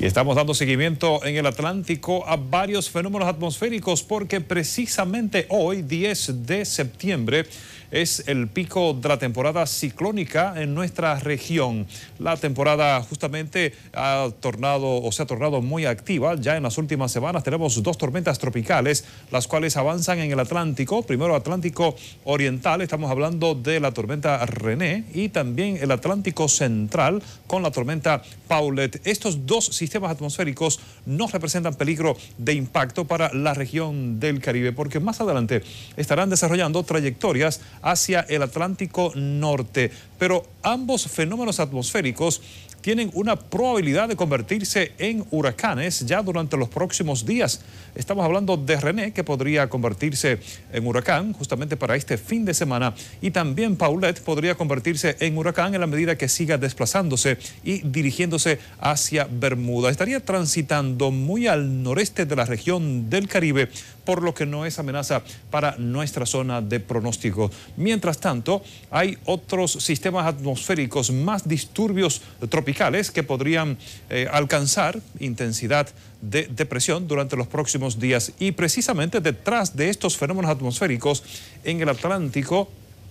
Y estamos dando seguimiento en el Atlántico a varios fenómenos atmosféricos porque precisamente hoy, 10 de septiembre, es el pico de la temporada ciclónica en nuestra región. La temporada justamente ha tornado o se ha tornado muy activa. Ya en las últimas semanas tenemos dos tormentas tropicales, las cuales avanzan en el Atlántico. Primero Atlántico Oriental, estamos hablando de la tormenta René y también el Atlántico Central con la tormenta Paulette. Estos dos sistemas atmosféricos no representan peligro de impacto para la región del Caribe, porque más adelante estarán desarrollando trayectorias hacia el Atlántico Norte. Pero ambos fenómenos atmosféricos tienen una probabilidad de convertirse en huracanes ya durante los próximos días. Estamos hablando de René, que podría convertirse en huracán justamente para este fin de semana, y también Paulette podría convertirse en huracán en la medida que siga desplazándose y dirigiéndose hacia Bermuda estaría transitando muy al noreste de la región del Caribe, por lo que no es amenaza para nuestra zona de pronóstico. Mientras tanto, hay otros sistemas atmosféricos más disturbios tropicales que podrían eh, alcanzar intensidad de depresión durante los próximos días y precisamente detrás de estos fenómenos atmosféricos en el Atlántico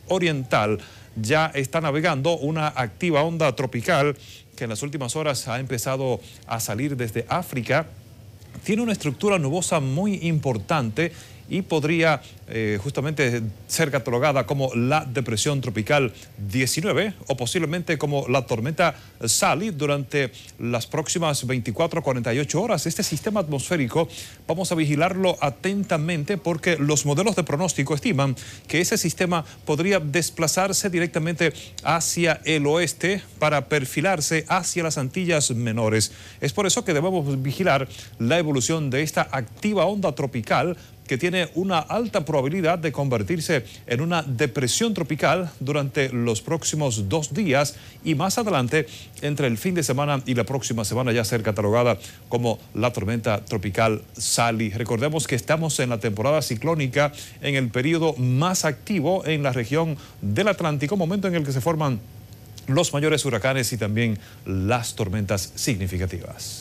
Oriental ya está navegando una activa onda tropical que en las últimas horas ha empezado a salir desde África. Tiene una estructura nubosa muy importante y podría eh, justamente ser catalogada como la depresión tropical 19 o posiblemente como la tormenta Sally durante las próximas 24 48 horas. Este sistema atmosférico vamos a vigilarlo atentamente porque los modelos de pronóstico estiman que ese sistema podría desplazarse directamente hacia el oeste para perfilarse hacia las Antillas Menores. Es por eso que debemos vigilar la evolución de esta activa onda tropical que tiene una alta probabilidad de convertirse en una depresión tropical durante los próximos dos días y más adelante entre el fin de semana y la próxima semana ya ser catalogada como la tormenta tropical Sally. Recordemos que estamos en la temporada ciclónica en el periodo más activo en la región del Atlántico, momento en el que se forman los mayores huracanes y también las tormentas significativas.